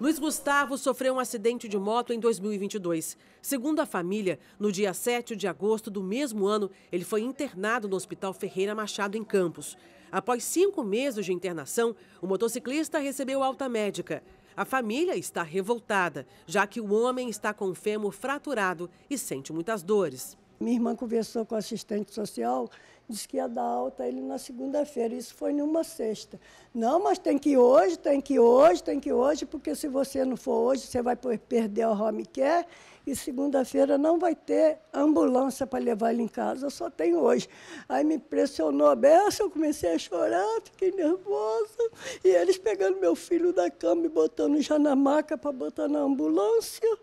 Luiz Gustavo sofreu um acidente de moto em 2022. Segundo a família, no dia 7 de agosto do mesmo ano, ele foi internado no Hospital Ferreira Machado, em Campos. Após cinco meses de internação, o motociclista recebeu alta médica. A família está revoltada, já que o homem está com o fêmur fraturado e sente muitas dores. Minha irmã conversou com o assistente social, disse que ia dar alta ele na segunda-feira. Isso foi numa sexta. Não, mas tem que ir hoje, tem que ir hoje, tem que ir hoje, porque se você não for hoje, você vai perder o home care e segunda-feira não vai ter ambulância para levar ele em casa, só tem hoje. Aí me impressionou a beça, ah, eu comecei a chorar, fiquei nervosa. E eles pegando meu filho da cama e botando já na maca para botar na ambulância.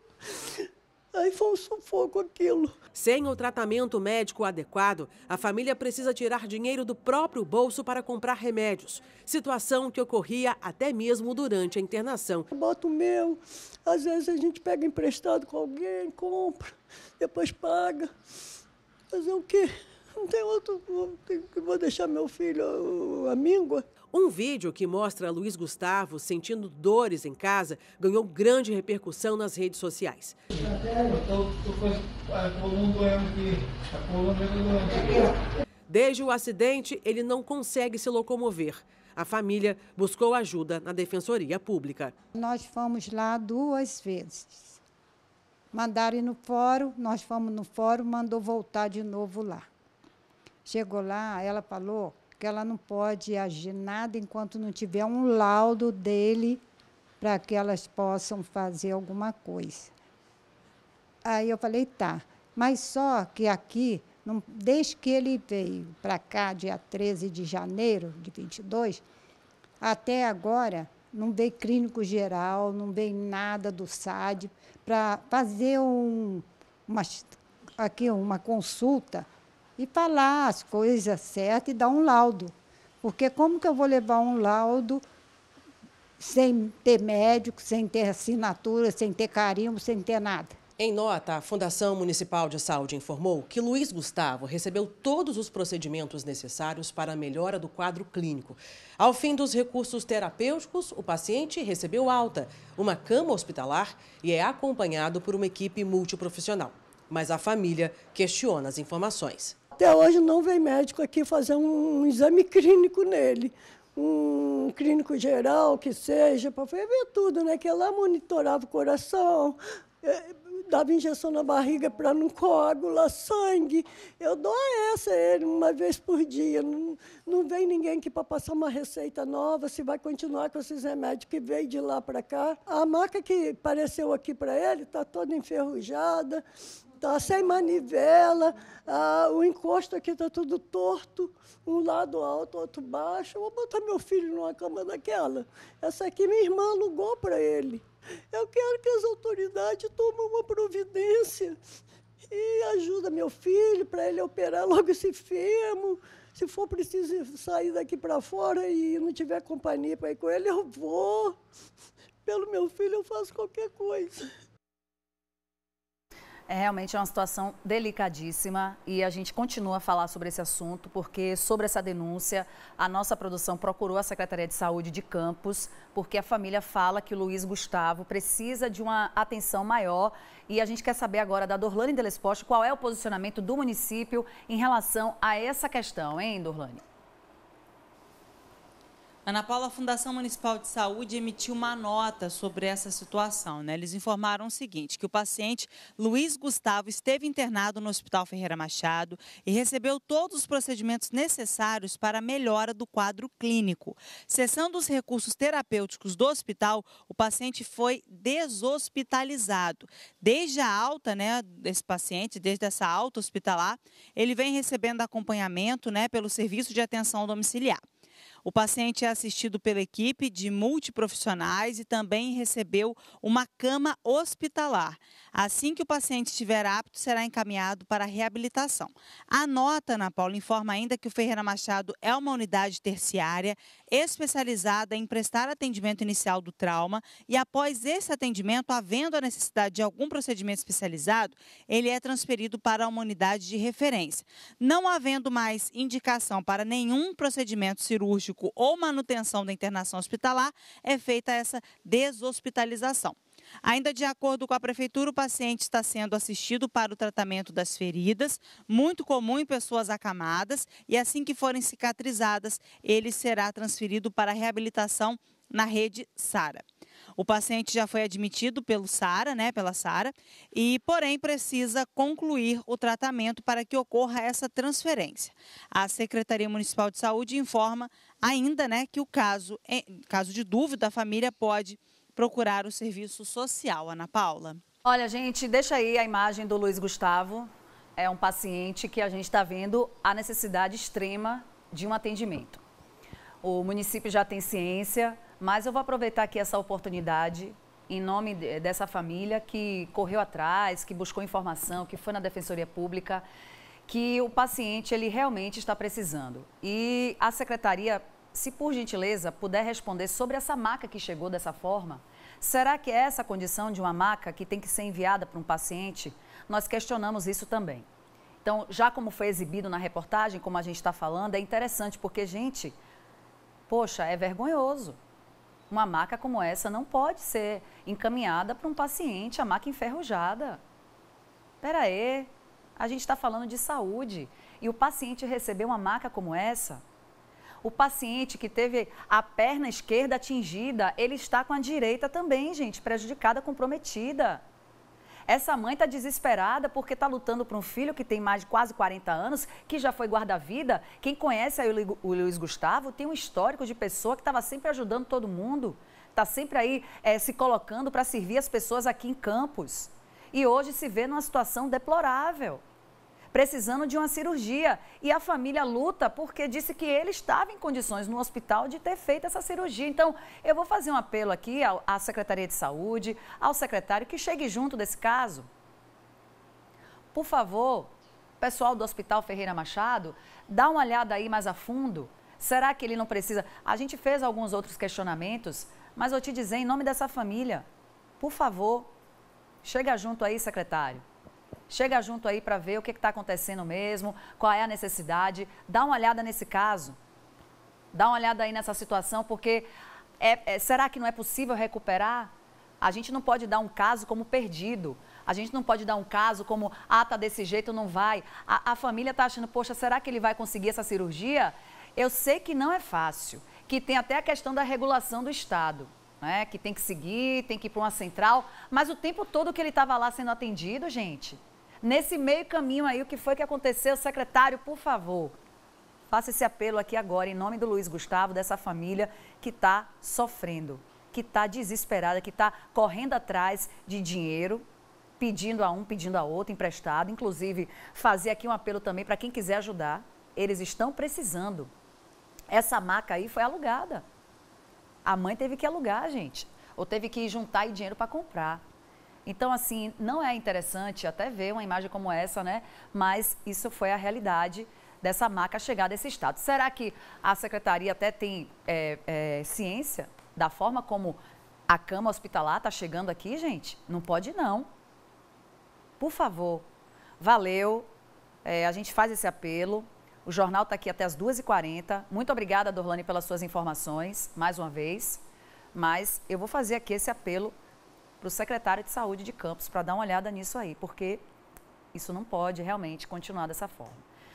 Aí foi um sufoco aquilo. Sem o tratamento médico adequado, a família precisa tirar dinheiro do próprio bolso para comprar remédios. Situação que ocorria até mesmo durante a internação. Eu boto o meu, às vezes a gente pega emprestado com alguém, compra, depois paga. Fazer o quê? Não tem outro. Vou deixar meu filho a míngua. Um vídeo que mostra Luiz Gustavo sentindo dores em casa ganhou grande repercussão nas redes sociais. Desde o acidente, ele não consegue se locomover. A família buscou ajuda na Defensoria Pública. Nós fomos lá duas vezes. Mandaram ir no fórum, nós fomos no fórum, mandou voltar de novo lá. Chegou lá, ela falou que ela não pode agir nada enquanto não tiver um laudo dele para que elas possam fazer alguma coisa. Aí eu falei, tá, mas só que aqui, não, desde que ele veio para cá, dia 13 de janeiro de 22, até agora não veio clínico geral, não veio nada do SAD para fazer um, uma, aqui uma consulta e falar as coisas certas e dar um laudo. Porque como que eu vou levar um laudo sem ter médico, sem ter assinatura, sem ter carimbo, sem ter nada? Em nota, a Fundação Municipal de Saúde informou que Luiz Gustavo recebeu todos os procedimentos necessários para a melhora do quadro clínico. Ao fim dos recursos terapêuticos, o paciente recebeu alta, uma cama hospitalar e é acompanhado por uma equipe multiprofissional. Mas a família questiona as informações. Até hoje não vem médico aqui fazer um, um exame clínico nele, um clínico geral que seja, para ver tudo, né? Que lá monitorava o coração, é, dava injeção na barriga para não coagular sangue. Eu dou essa a ele uma vez por dia. Não, não vem ninguém aqui para passar uma receita nova, se vai continuar com esses remédios que veio de lá para cá. A maca que apareceu aqui para ele está toda enferrujada, Tá sem manivela, ah, o encosto aqui está tudo torto, um lado alto, outro baixo. Eu vou botar meu filho numa cama daquela. Essa aqui minha irmã alugou para ele. Eu quero que as autoridades tomem uma providência e ajuda meu filho para ele operar logo esse fêmur. Se for preciso sair daqui para fora e não tiver companhia para ir com ele, eu vou. Pelo meu filho, eu faço qualquer coisa. É realmente uma situação delicadíssima e a gente continua a falar sobre esse assunto, porque sobre essa denúncia, a nossa produção procurou a Secretaria de Saúde de Campos, porque a família fala que o Luiz Gustavo precisa de uma atenção maior e a gente quer saber agora da Dorlane Delespoche qual é o posicionamento do município em relação a essa questão, hein, Dorlane? Ana Paula, a Fundação Municipal de Saúde emitiu uma nota sobre essa situação. Né? Eles informaram o seguinte, que o paciente Luiz Gustavo esteve internado no Hospital Ferreira Machado e recebeu todos os procedimentos necessários para a melhora do quadro clínico. Cessando os recursos terapêuticos do hospital, o paciente foi deshospitalizado. Desde a alta, né, desse paciente, desde essa alta hospitalar, ele vem recebendo acompanhamento, né, pelo Serviço de Atenção Domiciliar. O paciente é assistido pela equipe de multiprofissionais e também recebeu uma cama hospitalar. Assim que o paciente estiver apto, será encaminhado para a reabilitação. A nota, Ana Paula, informa ainda que o Ferreira Machado é uma unidade terciária especializada em prestar atendimento inicial do trauma e após esse atendimento, havendo a necessidade de algum procedimento especializado, ele é transferido para uma unidade de referência. Não havendo mais indicação para nenhum procedimento cirúrgico médico ou manutenção da internação hospitalar, é feita essa deshospitalização. Ainda de acordo com a prefeitura, o paciente está sendo assistido para o tratamento das feridas, muito comum em pessoas acamadas, e assim que forem cicatrizadas, ele será transferido para a reabilitação na rede SARA. O paciente já foi admitido pelo SARA, né, pela SARA, e porém precisa concluir o tratamento para que ocorra essa transferência. A Secretaria Municipal de Saúde informa ainda, né, que o caso, em caso de dúvida, a família pode procurar o serviço social, Ana Paula. Olha, gente, deixa aí a imagem do Luiz Gustavo. É um paciente que a gente está vendo a necessidade extrema de um atendimento. O município já tem ciência mas eu vou aproveitar aqui essa oportunidade em nome dessa família que correu atrás, que buscou informação, que foi na Defensoria Pública, que o paciente ele realmente está precisando. E a secretaria, se por gentileza puder responder sobre essa maca que chegou dessa forma, será que é essa condição de uma maca que tem que ser enviada para um paciente? Nós questionamos isso também. Então, já como foi exibido na reportagem, como a gente está falando, é interessante porque, gente, poxa, é vergonhoso. Uma maca como essa não pode ser encaminhada para um paciente, a maca enferrujada. Pera aí, a gente está falando de saúde. E o paciente recebeu uma maca como essa? O paciente que teve a perna esquerda atingida, ele está com a direita também, gente, prejudicada, comprometida. Essa mãe está desesperada porque está lutando para um filho que tem mais de quase 40 anos, que já foi guarda-vida. Quem conhece aí o Luiz Gustavo tem um histórico de pessoa que estava sempre ajudando todo mundo, está sempre aí é, se colocando para servir as pessoas aqui em Campos. E hoje se vê numa situação deplorável precisando de uma cirurgia. E a família luta porque disse que ele estava em condições no hospital de ter feito essa cirurgia. Então, eu vou fazer um apelo aqui à Secretaria de Saúde, ao secretário que chegue junto desse caso. Por favor, pessoal do Hospital Ferreira Machado, dá uma olhada aí mais a fundo. Será que ele não precisa? A gente fez alguns outros questionamentos, mas vou te dizer, em nome dessa família, por favor, chega junto aí, secretário. Chega junto aí para ver o que está acontecendo mesmo, qual é a necessidade. Dá uma olhada nesse caso. Dá uma olhada aí nessa situação, porque é, é, será que não é possível recuperar? A gente não pode dar um caso como perdido. A gente não pode dar um caso como, ah, tá desse jeito, não vai. A, a família está achando, poxa, será que ele vai conseguir essa cirurgia? Eu sei que não é fácil, que tem até a questão da regulação do Estado. Né? Que tem que seguir, tem que ir para uma central, mas o tempo todo que ele estava lá sendo atendido, gente, Nesse meio caminho aí, o que foi que aconteceu, secretário, por favor? Faça esse apelo aqui agora, em nome do Luiz Gustavo, dessa família que está sofrendo, que está desesperada, que está correndo atrás de dinheiro, pedindo a um, pedindo a outro, emprestado. Inclusive, fazer aqui um apelo também para quem quiser ajudar. Eles estão precisando. Essa maca aí foi alugada. A mãe teve que alugar, gente. Ou teve que juntar dinheiro para comprar. Então, assim, não é interessante até ver uma imagem como essa, né? Mas isso foi a realidade dessa maca chegar desse estado. Será que a secretaria até tem é, é, ciência da forma como a cama hospitalar está chegando aqui, gente? Não pode, não. Por favor. Valeu. É, a gente faz esse apelo. O jornal está aqui até as 2h40. Muito obrigada, Dorlane, pelas suas informações, mais uma vez. Mas eu vou fazer aqui esse apelo para o secretário de Saúde de Campos para dar uma olhada nisso aí, porque isso não pode realmente continuar dessa forma.